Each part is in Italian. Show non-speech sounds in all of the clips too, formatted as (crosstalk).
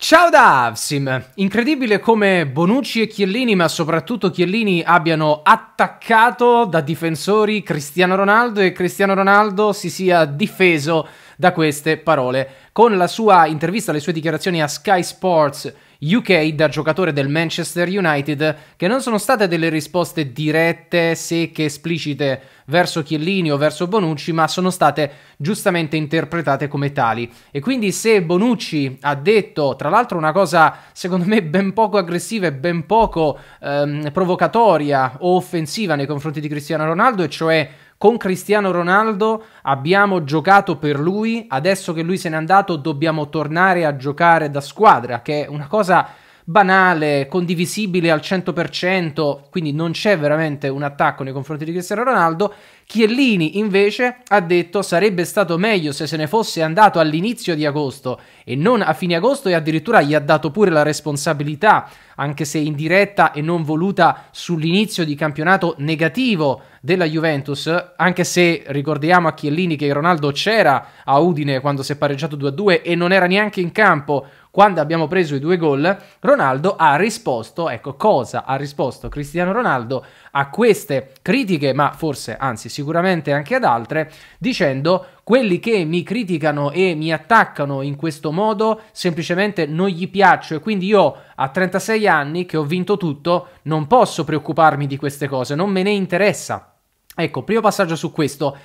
Ciao da Avsim! Incredibile come Bonucci e Chiellini, ma soprattutto Chiellini, abbiano attaccato da difensori Cristiano Ronaldo e Cristiano Ronaldo si sia difeso da queste parole. Con la sua intervista, le sue dichiarazioni a Sky Sports UK da giocatore del Manchester United che non sono state delle risposte dirette, secche, esplicite verso Chiellini o verso Bonucci, ma sono state giustamente interpretate come tali. E quindi se Bonucci ha detto, tra l'altro una cosa secondo me ben poco aggressiva e ben poco ehm, provocatoria o offensiva nei confronti di Cristiano Ronaldo, e cioè con Cristiano Ronaldo abbiamo giocato per lui, adesso che lui se n'è andato dobbiamo tornare a giocare da squadra, che è una cosa banale, condivisibile al 100%, quindi non c'è veramente un attacco nei confronti di Cristiano Ronaldo. Chiellini invece ha detto sarebbe stato meglio se se ne fosse andato all'inizio di agosto e non a fine agosto e addirittura gli ha dato pure la responsabilità, anche se indiretta e non voluta sull'inizio di campionato negativo della Juventus, anche se ricordiamo a Chiellini che Ronaldo c'era a Udine quando si è pareggiato 2-2 e non era neanche in campo quando abbiamo preso i due gol, Ronaldo ha risposto, ecco cosa ha risposto Cristiano Ronaldo a queste critiche, ma forse, anzi sicuramente anche ad altre, dicendo quelli che mi criticano e mi attaccano in questo modo semplicemente non gli piaccio e quindi io a 36 anni che ho vinto tutto non posso preoccuparmi di queste cose, non me ne interessa. Ecco, primo passaggio su questo.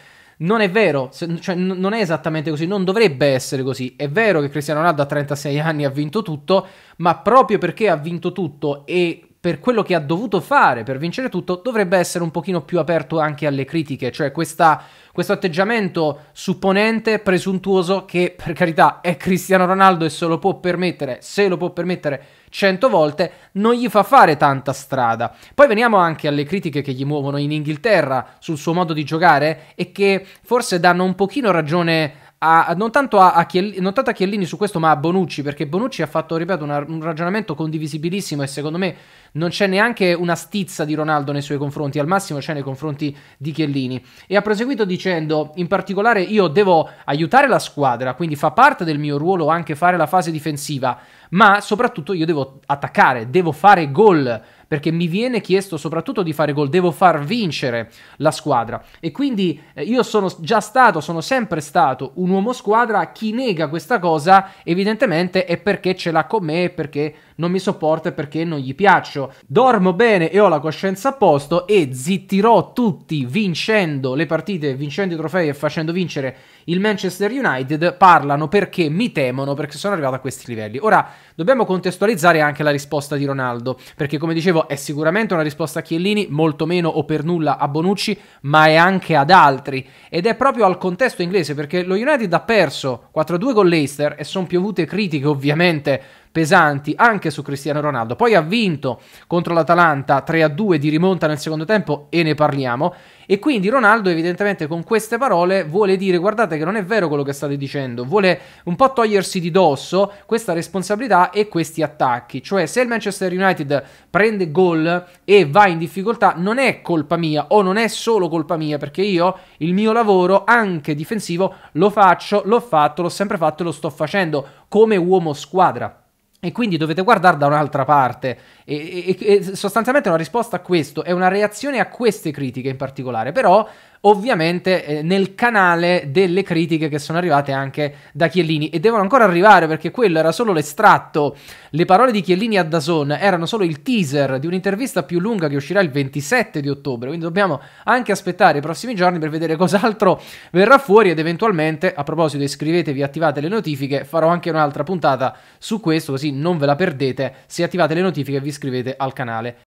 Non è vero, se, cioè, n- non è esattamente così, non dovrebbe essere così. È vero che Cristiano Ronaldo a 36 anni ha vinto tutto, ma proprio perché ha vinto tutto e per quello che ha dovuto fare per vincere tutto, dovrebbe essere un pochino più aperto anche alle critiche, cioè questa, questo atteggiamento supponente, presuntuoso, che per carità è Cristiano Ronaldo e se lo può permettere, se lo può permettere cento volte, non gli fa fare tanta strada. Poi veniamo anche alle critiche che gli muovono in Inghilterra sul suo modo di giocare e che forse danno un pochino ragione a, non, tanto a, a Chiellini, non tanto a Chiellini su questo, ma a Bonucci, perché Bonucci ha fatto, ripeto, una, un ragionamento condivisibilissimo e secondo me non c'è neanche una stizza di Ronaldo nei suoi confronti, al massimo c'è nei confronti di Chiellini. E ha proseguito dicendo, in particolare io devo aiutare la squadra, quindi fa parte del mio ruolo anche fare la fase difensiva, ma soprattutto io devo attaccare, devo fare gol perché mi viene chiesto soprattutto di fare gol, devo far vincere la squadra e quindi eh, io sono già stato, sono sempre stato un uomo squadra, chi nega questa cosa evidentemente è perché ce l'ha con me, perché non mi sopporta perché non gli piaccio. Dormo bene e ho la coscienza a posto e zittirò tutti vincendo le partite, vincendo i trofei e facendo vincere il Manchester United. Parlano perché mi temono, perché sono arrivato a questi livelli. Ora, dobbiamo contestualizzare anche la risposta di Ronaldo, perché come dicevo è sicuramente una risposta a Chiellini, molto meno o per nulla a Bonucci, ma è anche ad altri. Ed è proprio al contesto inglese, perché lo United ha perso 4-2 con l'Eister e sono piovute critiche ovviamente pesanti anche su Cristiano Ronaldo. Poi ha vinto contro l'Atalanta 3-2 di rimonta nel secondo tempo e ne parliamo. E quindi Ronaldo evidentemente con queste parole vuole dire guardate che non è vero quello che state dicendo, vuole un po' togliersi di dosso questa responsabilità e questi attacchi. Cioè se il Manchester United prende gol e va in difficoltà non è colpa mia o non è solo colpa mia perché io il mio lavoro anche difensivo lo faccio, l'ho fatto, l'ho sempre fatto e lo sto facendo come uomo squadra. E quindi dovete guardare da un'altra parte. E, e, e sostanzialmente una risposta a questo è una reazione a queste critiche in particolare. Però ovviamente eh, nel canale delle critiche che sono arrivate anche da Chiellini e devono ancora arrivare perché quello era solo l'estratto, le parole di Chiellini a Dazon erano solo il teaser di un'intervista più lunga che uscirà il 27 di ottobre, quindi dobbiamo anche aspettare i prossimi giorni per vedere (laughs) cos'altro verrà fuori ed eventualmente, a proposito, iscrivetevi, attivate le notifiche, farò anche un'altra puntata su questo così non ve la perdete, se attivate le notifiche e vi iscrivete al canale.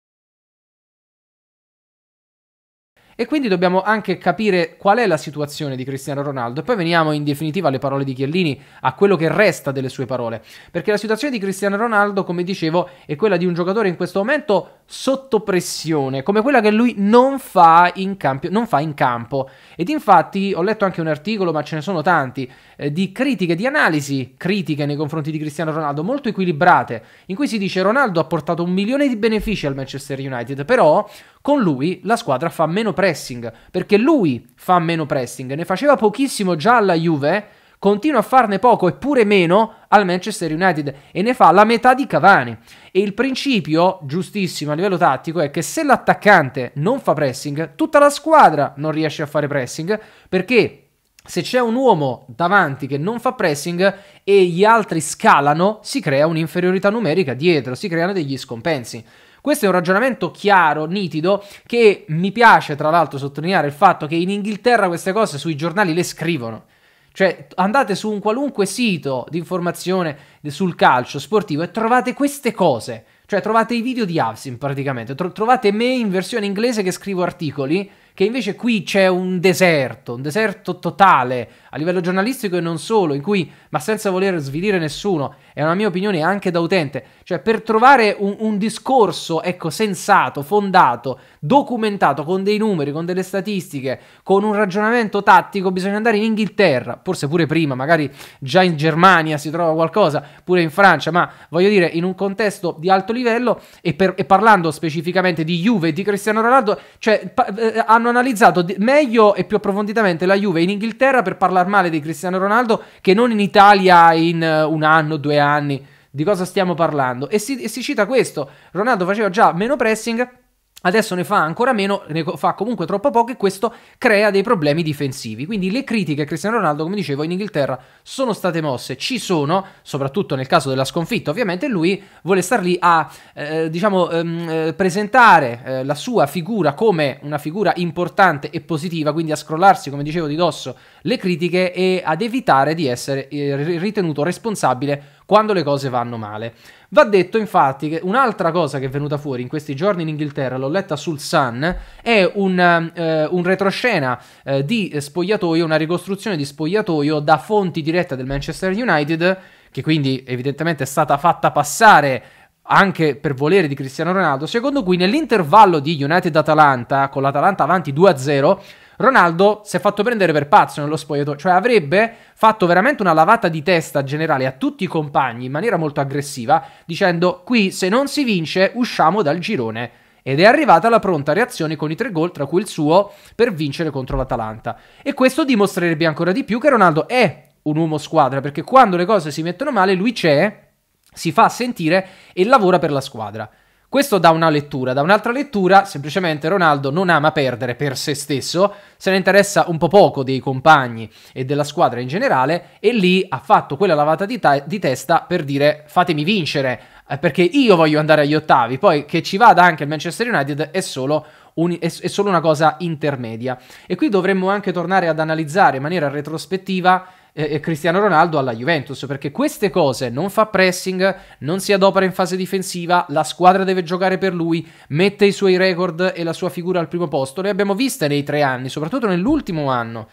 E quindi dobbiamo anche capire qual è la situazione di Cristiano Ronaldo. E poi veniamo in definitiva alle parole di Chiellini, a quello che resta delle sue parole. Perché la situazione di Cristiano Ronaldo, come dicevo, è quella di un giocatore in questo momento sotto pressione, come quella che lui non fa in, camp- non fa in campo. Ed infatti ho letto anche un articolo, ma ce ne sono tanti, eh, di critiche, di analisi critiche nei confronti di Cristiano Ronaldo, molto equilibrate, in cui si dice Ronaldo ha portato un milione di benefici al Manchester United, però con lui la squadra fa meno pressing, perché lui fa meno pressing, ne faceva pochissimo già alla Juve, continua a farne poco eppure meno al Manchester United e ne fa la metà di Cavani. E il principio giustissimo a livello tattico è che se l'attaccante non fa pressing, tutta la squadra non riesce a fare pressing perché se c'è un uomo davanti che non fa pressing e gli altri scalano, si crea un'inferiorità numerica dietro, si creano degli scompensi. Questo è un ragionamento chiaro, nitido, che mi piace tra l'altro sottolineare il fatto che in Inghilterra queste cose sui giornali le scrivono. Cioè, andate su un qualunque sito di informazione sul calcio sportivo e trovate queste cose. Cioè, trovate i video di Avsim praticamente, tro- trovate me in versione inglese che scrivo articoli che invece qui c'è un deserto, un deserto totale a livello giornalistico e non solo, in cui, ma senza voler svilire nessuno, è una mia opinione anche da utente, cioè per trovare un, un discorso, ecco, sensato, fondato, documentato, con dei numeri, con delle statistiche, con un ragionamento tattico, bisogna andare in Inghilterra, forse pure prima, magari già in Germania si trova qualcosa, pure in Francia, ma voglio dire, in un contesto di alto livello e, per, e parlando specificamente di Juve e di Cristiano Ronaldo, cioè, pa- eh, hanno hanno analizzato meglio e più approfonditamente la Juve in Inghilterra per parlare male di Cristiano Ronaldo che non in Italia in eh, un anno, due anni. Di cosa stiamo parlando? E si, e si cita questo. Ronaldo faceva già meno pressing adesso ne fa ancora meno, ne fa comunque troppo poco e questo crea dei problemi difensivi. Quindi le critiche a Cristiano Ronaldo, come dicevo, in Inghilterra sono state mosse, ci sono, soprattutto nel caso della sconfitta, ovviamente lui vuole star lì a, eh, diciamo, ehm, eh, presentare eh, la sua figura come una figura importante e positiva, quindi a scrollarsi, come dicevo, di dosso le critiche e ad evitare di essere eh, ritenuto responsabile quando le cose vanno male. Va detto infatti che un'altra cosa che è venuta fuori in questi giorni in Inghilterra, l'ho letta sul Sun, è un, eh, un retroscena eh, di spogliatoio, una ricostruzione di spogliatoio da fonti dirette del Manchester United, che quindi evidentemente è stata fatta passare anche per volere di Cristiano Ronaldo, secondo cui nell'intervallo di United-Atalanta, con l'Atalanta avanti 2-0, Ronaldo si è fatto prendere per pazzo nello spogliatoio, cioè avrebbe fatto veramente una lavata di testa generale a tutti i compagni in maniera molto aggressiva, dicendo qui se non si vince usciamo dal girone. Ed è arrivata la pronta reazione con i tre gol, tra cui il suo, per vincere contro l'Atalanta. E questo dimostrerebbe ancora di più che Ronaldo è un uomo squadra, perché quando le cose si mettono male lui c'è, si fa sentire e lavora per la squadra. Questo da una lettura, da un'altra lettura semplicemente Ronaldo non ama perdere per se stesso, se ne interessa un po' poco dei compagni e della squadra in generale e lì ha fatto quella lavata di, ta- di testa per dire fatemi vincere eh, perché io voglio andare agli ottavi, poi che ci vada anche il Manchester United è solo un, è, è solo una cosa intermedia. E qui dovremmo anche tornare ad analizzare in maniera retrospettiva eh, Cristiano Ronaldo alla Juventus, perché queste cose non fa pressing, non si adopera in fase difensiva, la squadra deve giocare per lui, mette i suoi record e la sua figura al primo posto. Le abbiamo viste nei tre anni, soprattutto nell'ultimo anno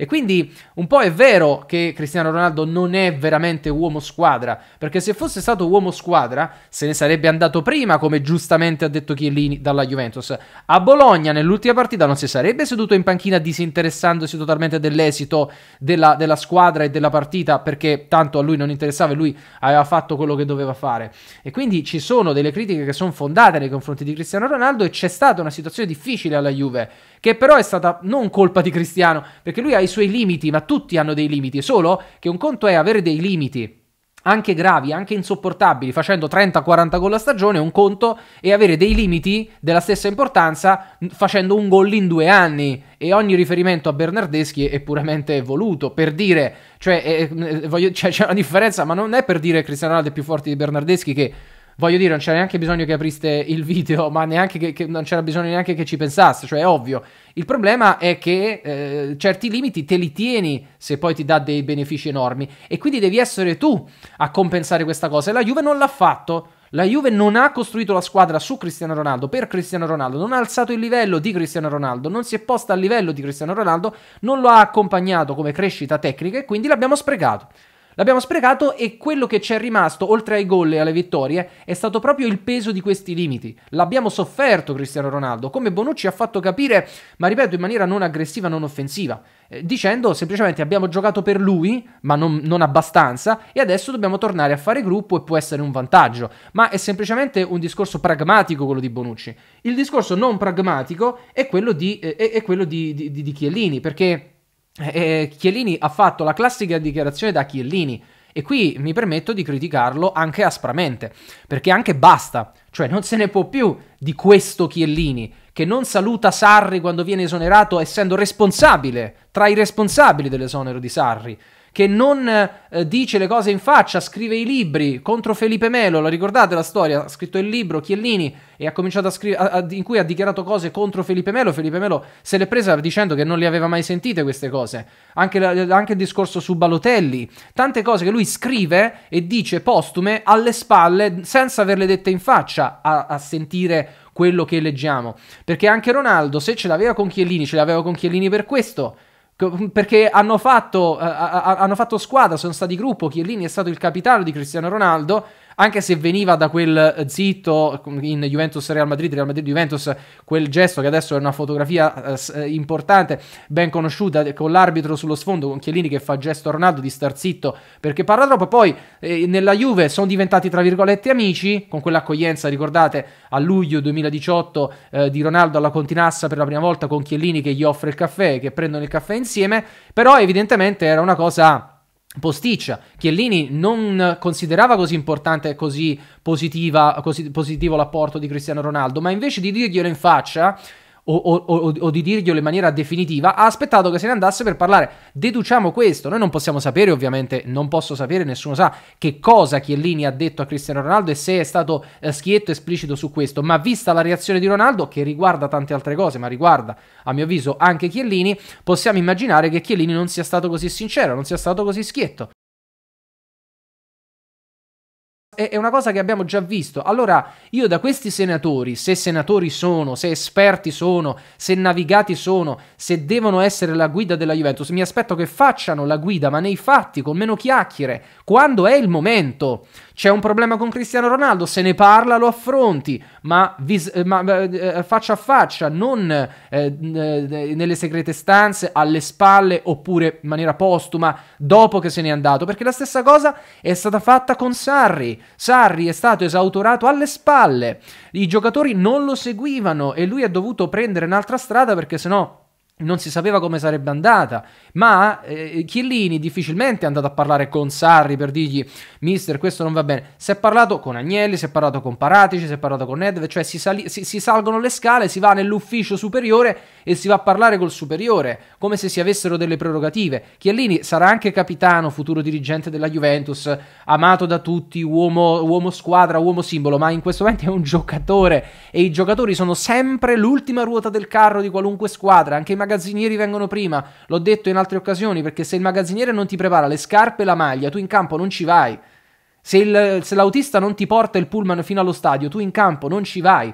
E quindi un po' è vero che Cristiano Ronaldo non è veramente uomo squadra, perché se fosse stato uomo squadra se ne sarebbe andato prima, come giustamente ha detto Chiellini dalla Juventus. A Bologna nell'ultima partita non si sarebbe seduto in panchina disinteressandosi totalmente dell'esito della, della squadra e della partita, perché tanto a lui non interessava e lui aveva fatto quello che doveva fare. E quindi ci sono delle critiche che sono fondate nei confronti di Cristiano Ronaldo e c'è stata una situazione difficile alla Juve, che però è stata non colpa di Cristiano, perché lui ha i suoi limiti, ma tutti hanno dei limiti, solo che un conto è avere dei limiti anche gravi, anche insopportabili, facendo 30-40 gol a stagione, un conto e avere dei limiti della stessa importanza facendo un gol in due anni. E ogni riferimento a Bernardeschi è puramente voluto, per dire, cioè, eh, eh voglio, (laughs) cioè c'è una differenza, ma non è per dire che Cristiano Ronaldo è più forte di Bernardeschi che Voglio dire, non c'era neanche bisogno che apriste il video, ma neanche che, che non c'era bisogno neanche che ci pensasse, cioè è ovvio. Il problema è che eh, certi limiti te li tieni se poi ti dà dei benefici enormi e quindi devi essere tu a compensare questa cosa e la Juve non l'ha fatto. La Juve non ha costruito la squadra su Cristiano Ronaldo, per Cristiano Ronaldo, non ha alzato il livello di Cristiano Ronaldo, non si è posta al livello di Cristiano Ronaldo, non lo ha accompagnato come crescita tecnica e quindi l'abbiamo sprecato. L'abbiamo sprecato e quello che ci è rimasto, oltre ai gol e alle vittorie, è stato proprio il peso di questi limiti. L'abbiamo sofferto Cristiano Ronaldo, come Bonucci ha fatto capire, ma ripeto in maniera non aggressiva, non offensiva, eh, dicendo semplicemente abbiamo giocato per lui, ma non, non abbastanza, e adesso dobbiamo tornare a fare gruppo e può essere un vantaggio. Ma è semplicemente un discorso pragmatico quello di Bonucci. Il discorso non pragmatico è quello di, eh, è quello di, di, di Chiellini, perché eh, eh, Chiellini ha fatto la classica dichiarazione da Chiellini. E qui mi permetto di criticarlo anche aspramente, perché anche basta, cioè non se ne può più di questo Chiellini che non saluta Sarri quando viene esonerato essendo responsabile, tra i responsabili dell'esonero di Sarri, che non eh, dice le cose in faccia, scrive i libri contro Felipe Melo, la ricordate la storia? Ha scritto il libro Chiellini e ha cominciato a scrivere in cui ha dichiarato cose contro Felipe Melo, Felipe Melo se l'è presa dicendo che non le aveva mai sentite queste cose. Anche, la, anche il discorso su Balotelli, tante cose che lui scrive e dice postume alle spalle senza averle dette in faccia a, a sentire quello che leggiamo, perché anche Ronaldo se ce l'aveva con Chiellini, ce l'aveva con Chiellini per questo perché hanno fatto, uh, hanno fatto, squadra, sono stati gruppo, Chiellini è stato il capitano di Cristiano Ronaldo anche se veniva da quel eh, zitto in Juventus Real Madrid, Real Madrid Juventus, quel gesto che adesso è una fotografia eh, eh importante, ben conosciuta, eh, con l'arbitro sullo sfondo, con Chiellini che fa gesto a Ronaldo di star zitto perché parla troppo, poi eh, nella Juve sono diventati tra virgolette amici, con quell'accoglienza, ricordate, a luglio 2018 eh, di Ronaldo alla Continassa per la prima volta con Chiellini che gli offre il caffè, che prendono il caffè insieme, però evidentemente era una cosa Posticcia, Chiellini non considerava così importante e così, così positivo l'apporto di Cristiano Ronaldo, ma invece di dirglielo in faccia, o, o, o, o, di dirglielo in maniera definitiva, ha aspettato che se ne andasse per parlare. Deduciamo questo, noi non possiamo sapere ovviamente, non posso sapere, nessuno sa che cosa Chiellini ha detto a Cristiano Ronaldo e se è stato eh, schietto esplicito su questo, ma vista la reazione di Ronaldo, che riguarda tante altre cose, ma riguarda a mio avviso anche Chiellini, possiamo immaginare che Chiellini non sia stato così sincero, non sia stato così schietto è, una cosa che abbiamo già visto. Allora, io da questi senatori, se senatori sono, se esperti sono, se navigati sono, se devono essere la guida della Juventus, mi aspetto che facciano la guida, ma nei fatti, con meno chiacchiere, quando è il momento. C'è un problema con Cristiano Ronaldo, se ne parla, lo affronti, ma, vis- eh, ma eh, eh, faccia a faccia, non eh, eh, nelle segrete stanze, alle spalle, oppure in maniera postuma, dopo che se n'è andato, perché la stessa cosa è stata fatta con Sarri. Sarri è stato esautorato alle spalle, i giocatori non lo seguivano e lui ha dovuto prendere un'altra strada perché sennò non si sapeva come sarebbe andata, ma eh, Chiellini difficilmente è andato a parlare con Sarri per dirgli mister questo non va bene, si è parlato con Agnelli, si è parlato con Paratici, si è parlato con Nedved, cioè si, sali- si, si salgono le scale, si va nell'ufficio superiore e si va a parlare col superiore, come se si avessero delle prerogative. Chiellini sarà anche capitano, futuro dirigente della Juventus, amato da tutti, uomo, uomo squadra, uomo simbolo, ma in questo momento è un giocatore e i giocatori sono sempre l'ultima ruota del carro di qualunque squadra, anche i magazzini magazzinieri vengono prima. L'ho detto in altre occasioni, perché se il magazziniere non ti prepara le scarpe e la maglia, tu in campo non ci vai. Se, il, se l'autista non ti porta il pullman fino allo stadio, tu in campo non ci vai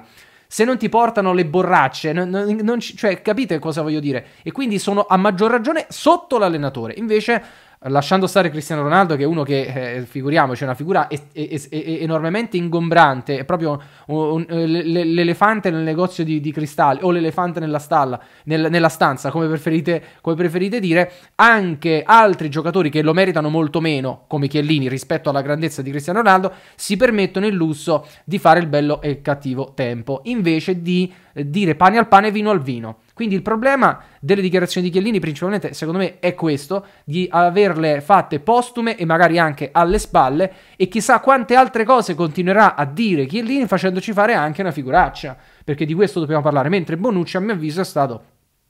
se non ti portano le borracce, non, non, non, cioè capite cosa voglio dire? E quindi sono a maggior ragione sotto l'allenatore. Invece lasciando stare Cristiano Ronaldo, che è uno che, eh, figuriamoci, è una figura es- es- es- enormemente ingombrante, è proprio un, un, eh, l- l'elefante nel negozio di, di, cristalli, o l'elefante nella, stalla, nel- nella stanza, come preferite, come preferite, dire, anche altri giocatori che lo meritano molto meno, come Chiellini, rispetto alla grandezza di Cristiano Ronaldo, si permettono il lusso di fare il bello e il cattivo tempo, invece di dire pane al pane vino al vino. Quindi il problema delle dichiarazioni di Chiellini principalmente, secondo me, è questo, di averle fatte postume e magari anche alle spalle e chissà quante altre cose continuerà a dire Chiellini facendoci fare anche una figuraccia, perché di questo dobbiamo parlare, mentre Bonucci a mio avviso è stato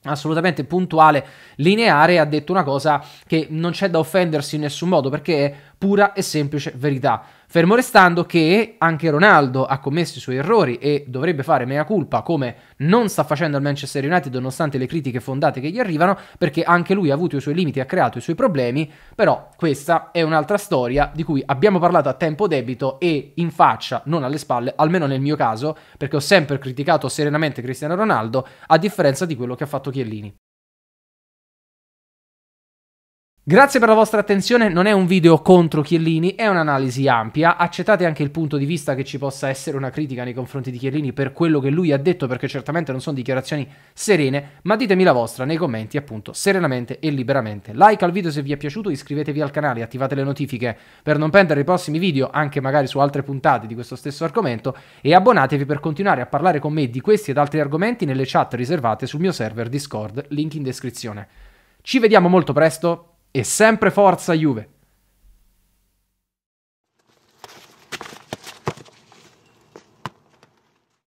assolutamente puntuale, lineare, ha detto una cosa che non c'è da offendersi in nessun modo perché è pura e semplice verità. Fermo restando che anche Ronaldo ha commesso i suoi errori e dovrebbe fare mea culpa come non sta facendo il Manchester United nonostante le critiche fondate che gli arrivano perché anche lui ha avuto i suoi limiti, e ha creato i suoi problemi, però questa è un'altra storia di cui abbiamo parlato a tempo debito e in faccia, non alle spalle, almeno nel mio caso, perché ho sempre criticato serenamente Cristiano Ronaldo a differenza di quello che ha fatto Chiellini. Grazie per la vostra attenzione, non è un video contro Chiellini, è un'analisi ampia, accettate anche il punto di vista che ci possa essere una critica nei confronti di Chiellini per quello che lui ha detto, perché certamente non sono dichiarazioni serene, ma ditemi la vostra nei commenti appunto serenamente e liberamente. Like al video se vi è piaciuto, iscrivetevi al canale, attivate le notifiche per non perdere i prossimi video, anche magari su altre puntate di questo stesso argomento, e abbonatevi per continuare a parlare con me di questi ed altri argomenti nelle chat riservate sul mio server Discord, link in descrizione. Ci vediamo molto presto e sempre forza Juve!